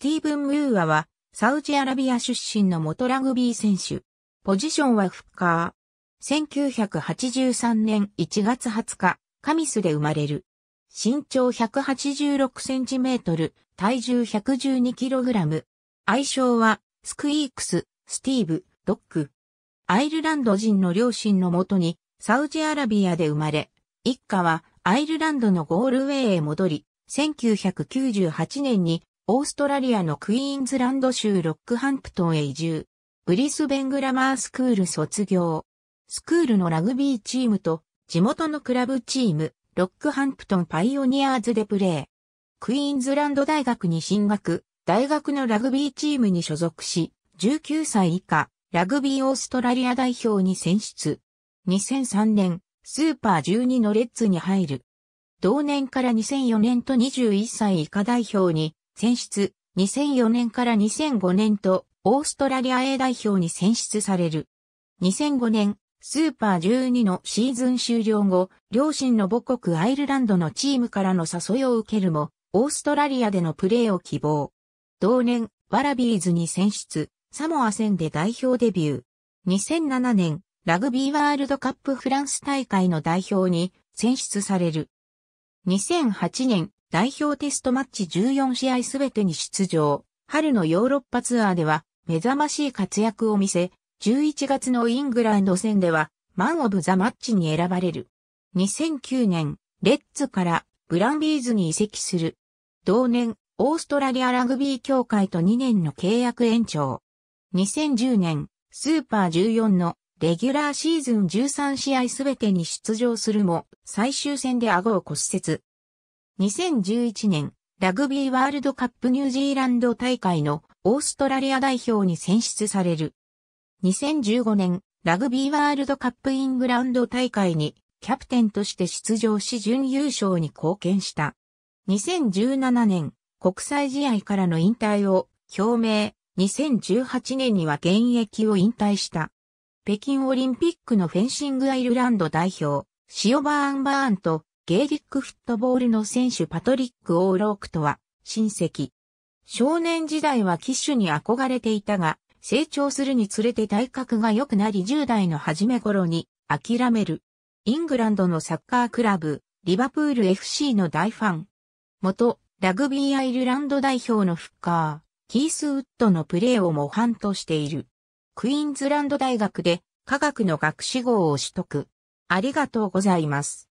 スティーブン・ムーアは、サウジアラビア出身の元ラグビー選手。ポジションはフッカー。1983年1月20日、カミスで生まれる。身長186センチメートル、体重112キログラム。愛称は、スクイークス、スティーブ、ドック。アイルランド人の両親のもとに、サウジアラビアで生まれ、一家はアイルランドのゴールウェイへ戻り、1998年にオーストラリアのクイーンズランド州ロックハンプトンへ移住。ブリスベングラマースクール卒業。スクールのラグビーチームと地元のクラブチーム、ロックハンプトンパイオニアーズでプレー。クイーンズランド大学に進学、大学のラグビーチームに所属し、19歳以下、ラグビーオーストラリア代表に選出。2003年、スーパー12のレッズに入る。同年から2004年と21歳以下代表に選出、2004年から2005年と、オーストラリア A 代表に選出される。2005年、スーパー12のシーズン終了後、両親の母国アイルランドのチームからの誘いを受けるも、オーストラリアでのプレーを希望。同年、ワラビーズに選出、サモア戦で代表デビュー。2007年、ラグビーワールドカップフランス大会の代表に選出される。2008年、代表テストマッチ14試合すべてに出場。春のヨーロッパツアーでは目覚ましい活躍を見せ、11月のイングランド戦ではマン・オブ・ザ・マッチに選ばれる。2009年、レッツからブランビーズに移籍する。同年、オーストラリアラグビー協会と2年の契約延長。2010年、スーパー14のレギュラーシーズン13試合すべてに出場するも、最終戦で顎を骨折。2011年、ラグビーワールドカップニュージーランド大会のオーストラリア代表に選出される。2015年、ラグビーワールドカップイングランド大会にキャプテンとして出場し準優勝に貢献した。2017年、国際試合からの引退を表明。2018年には現役を引退した。北京オリンピックのフェンシングアイルランド代表、シオバーンバーンとゲーリックフットボールの選手パトリック・オーロークとは親戚。少年時代は騎手に憧れていたが、成長するにつれて体格が良くなり10代の初め頃に諦める。イングランドのサッカークラブ、リバプール FC の大ファン。元、ラグビーアイルランド代表のフッカー、キースウッドのプレーを模範としている。クイーンズランド大学で科学の学士号を取得。ありがとうございます。